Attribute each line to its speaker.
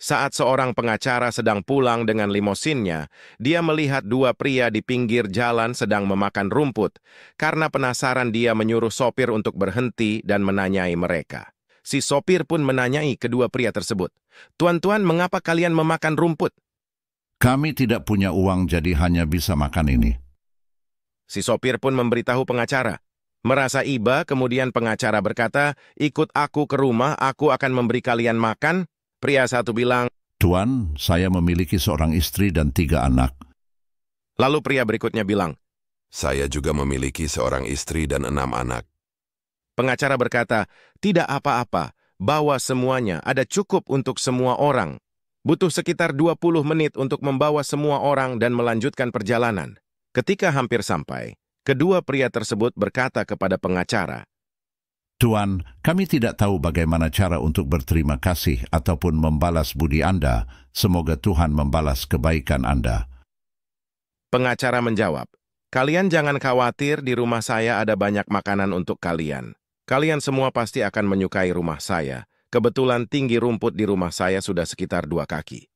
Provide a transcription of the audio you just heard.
Speaker 1: Saat seorang pengacara sedang pulang dengan limosinnya, dia melihat dua pria di pinggir jalan sedang memakan rumput. Karena penasaran dia menyuruh sopir untuk berhenti dan menanyai mereka. Si sopir pun menanyai kedua pria tersebut. Tuan-tuan, mengapa kalian memakan rumput? Kami tidak punya
Speaker 2: uang jadi hanya bisa makan ini.
Speaker 1: Si sopir pun memberitahu pengacara. Merasa iba, kemudian pengacara berkata, ikut aku ke rumah, aku akan memberi kalian
Speaker 3: makan, Pria satu bilang,
Speaker 2: Tuan, saya memiliki seorang istri dan tiga anak.
Speaker 3: Lalu pria berikutnya bilang, Saya juga memiliki seorang istri dan enam anak.
Speaker 1: Pengacara berkata, tidak apa-apa, bawa semuanya, ada cukup untuk semua orang. Butuh sekitar 20 menit untuk membawa semua orang dan melanjutkan perjalanan. Ketika hampir sampai, kedua pria tersebut berkata kepada
Speaker 2: pengacara, Tuan, kami tidak tahu bagaimana cara untuk berterima kasih ataupun membalas budi Anda. Semoga Tuhan membalas kebaikan Anda.
Speaker 1: Pengacara menjawab, Kalian jangan khawatir di rumah saya ada banyak makanan untuk kalian. Kalian semua pasti akan menyukai rumah saya. Kebetulan tinggi rumput di rumah saya sudah sekitar dua kaki.